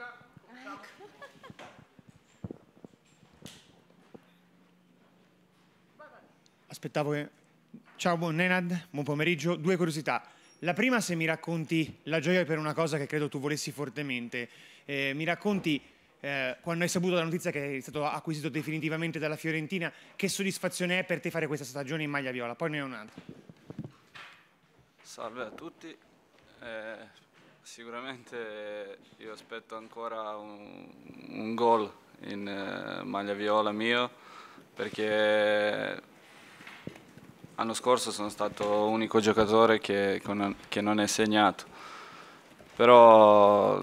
Luca. Ciao. Aspettavo che... Ciao Nenad, buon pomeriggio. Due curiosità. La prima, se mi racconti la gioia per una cosa che credo tu volessi fortemente. Eh, mi racconti eh, quando hai saputo la notizia che è stato acquisito definitivamente dalla Fiorentina, che soddisfazione è per te fare questa stagione in maglia viola? Poi ne ho un'altra. Salve a tutti, eh, Sicuramente io aspetto ancora un, un gol in eh, maglia viola mio perché l'anno scorso sono stato l'unico giocatore che, che non è segnato però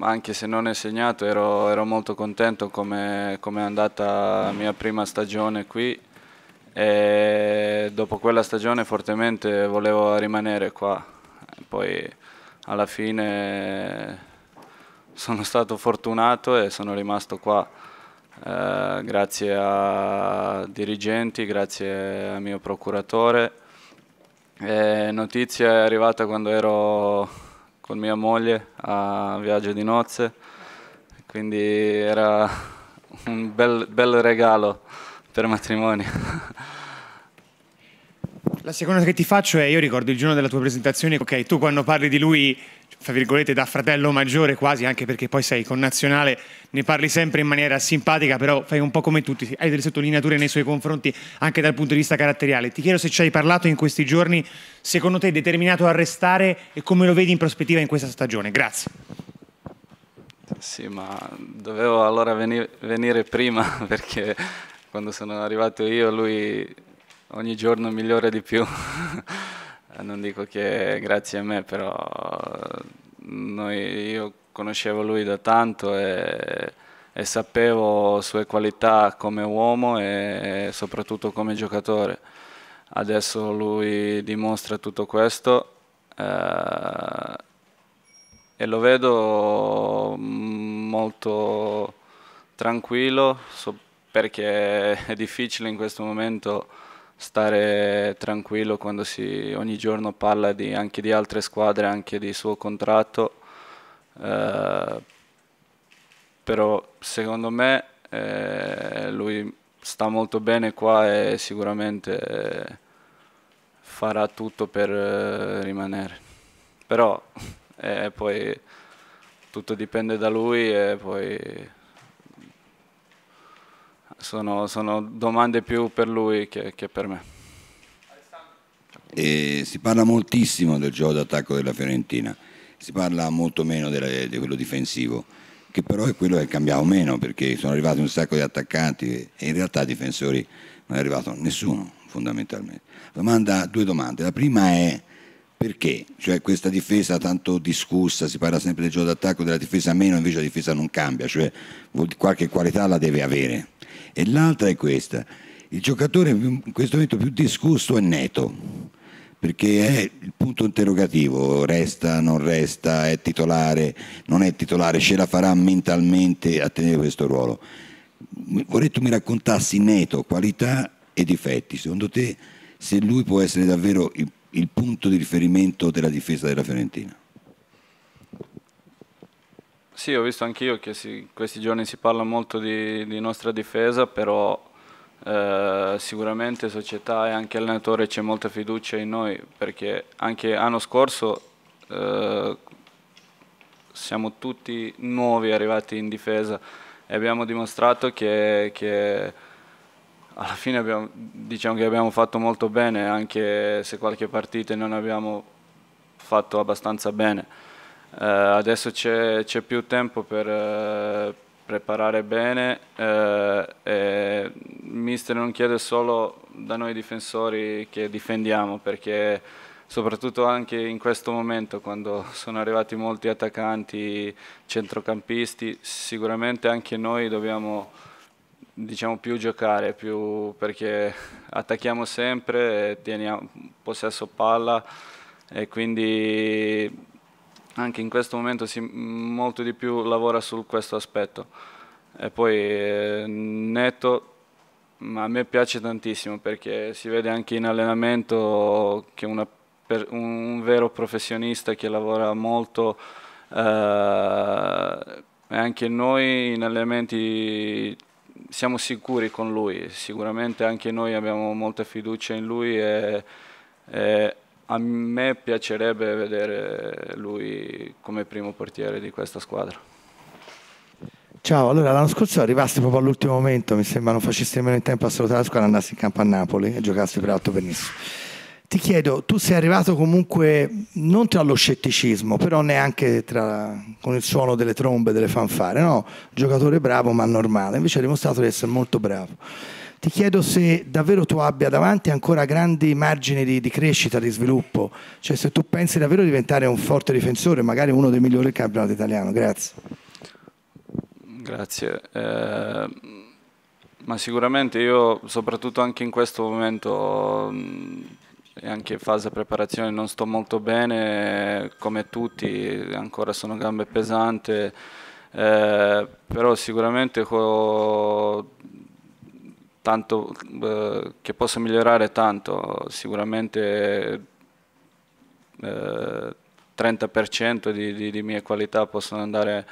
anche se non è segnato ero, ero molto contento come, come è andata la mia prima stagione qui e dopo quella stagione fortemente volevo rimanere qua poi alla fine sono stato fortunato e sono rimasto qua. Eh, grazie a dirigenti, grazie al mio procuratore. E notizia è arrivata quando ero con mia moglie a viaggio di nozze, quindi era un bel, bel regalo per matrimonio. La seconda che ti faccio è, io ricordo il giorno della tua presentazione, ok, tu quando parli di lui, fra virgolette, da fratello maggiore quasi, anche perché poi sei connazionale, ne parli sempre in maniera simpatica, però fai un po' come tutti, hai delle sottolineature nei suoi confronti anche dal punto di vista caratteriale. Ti chiedo se ci hai parlato in questi giorni, secondo te è determinato a restare e come lo vedi in prospettiva in questa stagione? Grazie. Sì, ma dovevo allora venire prima perché quando sono arrivato io lui ogni giorno migliora di più. non dico che grazie a me, però noi, io conoscevo lui da tanto e, e sapevo sue qualità come uomo e soprattutto come giocatore. Adesso lui dimostra tutto questo eh, e lo vedo mm, molto tranquillo so perché è difficile in questo momento stare tranquillo quando si ogni giorno parla di, anche di altre squadre, anche di suo contratto. Eh, però secondo me eh, lui sta molto bene qua e sicuramente eh, farà tutto per eh, rimanere. Però eh, poi tutto dipende da lui e poi sono, sono domande più per lui che, che per me. E si parla moltissimo del gioco d'attacco della Fiorentina, si parla molto meno della, di quello difensivo, che però è quello che cambiamo meno perché sono arrivati un sacco di attaccanti e in realtà difensori non è arrivato nessuno fondamentalmente. Domanda, due domande, la prima è perché? Cioè questa difesa tanto discussa, si parla sempre del gioco d'attacco, della difesa meno, invece la difesa non cambia, cioè qualche qualità la deve avere. E l'altra è questa, il giocatore in questo momento più discusso è Neto, perché è il punto interrogativo, resta, non resta, è titolare, non è titolare, ce la farà mentalmente a tenere questo ruolo. Vorrei tu mi raccontassi Neto, qualità e difetti, secondo te se lui può essere davvero il, il punto di riferimento della difesa della Fiorentina? Sì, ho visto anch'io che si, questi giorni si parla molto di, di nostra difesa, però eh, sicuramente società e anche allenatore c'è molta fiducia in noi, perché anche l'anno scorso eh, siamo tutti nuovi arrivati in difesa e abbiamo dimostrato che, che alla fine abbiamo, diciamo che abbiamo fatto molto bene, anche se qualche partita non abbiamo fatto abbastanza bene. Eh, adesso c'è, più tempo per eh, preparare bene. Eh, e il mister non chiede solo da noi difensori che difendiamo perché soprattutto anche in questo momento quando sono arrivati molti attaccanti, centrocampisti, sicuramente anche noi dobbiamo diciamo, più giocare, più perché attacchiamo sempre, e teniamo possesso palla e quindi anche in questo momento si molto di più lavora su questo aspetto. E poi eh, netto a me piace tantissimo perché si vede anche in allenamento che una, per, un, vero professionista che lavora molto eh, e anche noi in allenamenti siamo sicuri con lui, sicuramente anche noi abbiamo molta fiducia in lui e, e a me piacerebbe vedere lui come primo portiere di questa squadra. Ciao, allora l'anno scorso arrivasti proprio all'ultimo momento, mi sembra non facessi nemmeno in tempo a salutare la squadra, andassi in campo a Napoli e giocassi peraltro benissimo. Ti chiedo, tu sei arrivato comunque non tra lo scetticismo, però neanche tra, con il suono delle trombe, delle fanfare, no? Giocatore bravo ma normale, invece hai dimostrato di essere molto bravo ti chiedo se davvero tu abbia davanti ancora grandi margini di, di crescita, di sviluppo, cioè se tu pensi davvero di diventare un forte difensore, magari uno dei migliori del campionato italiano. Grazie. Grazie. Eh, ma sicuramente io, soprattutto anche in questo momento, e anche in fase preparazione, non sto molto bene, come tutti, ancora sono gambe pesanti. Eh, però sicuramente ho tanto, eh, che possa migliorare tanto, sicuramente eh, 30% di, di, di, mie qualità possono andare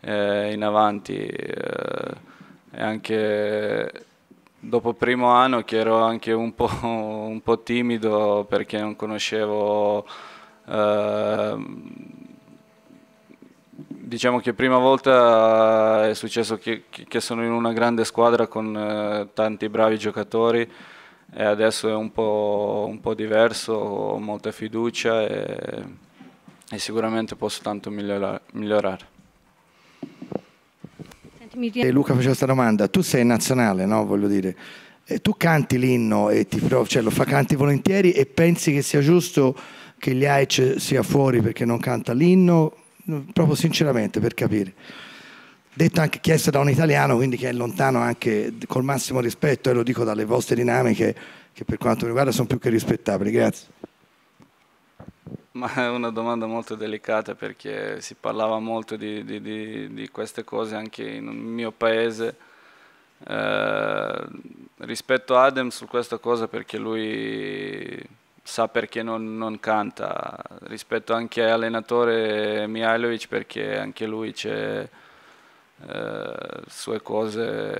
eh, in avanti eh, e anche dopo il primo anno che ero anche un po', un po timido perché non conoscevo eh, Diciamo che prima volta eh, è successo che, che sono in una grande squadra con eh, tanti bravi giocatori e adesso è un po', un po diverso, ho molta fiducia e, e sicuramente posso tanto migliorare. migliorare. E eh, Luca faceva questa domanda, tu sei nazionale, no? Voglio dire, e tu canti l'inno e ti provo, cioè, lo fa canti volentieri e pensi che sia giusto che gli AEC sia fuori perché non canta l'inno? proprio sinceramente per capire. Detto anche chiesto da un italiano, quindi che è lontano anche col massimo rispetto, e lo dico dalle vostre dinamiche, che per quanto mi riguarda sono più che rispettabili. Grazie. Ma è una domanda molto delicata perché si parlava molto di, di, di, di queste cose anche in un mio paese. Eh, rispetto a Adams su questa cosa perché lui sa perché non, non canta, rispetto anche all'allenatore Mihailovic perché anche lui c'è eh, sue cose,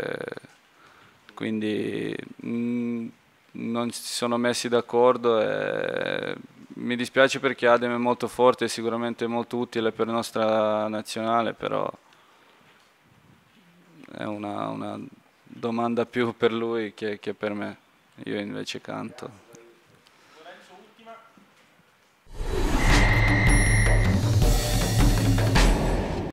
quindi mh, mm, non si sono messi d'accordo e mi dispiace perché Adem è molto forte e sicuramente molto utile per la nostra nazionale, però è una, una domanda più per lui che, che per me, io invece canto.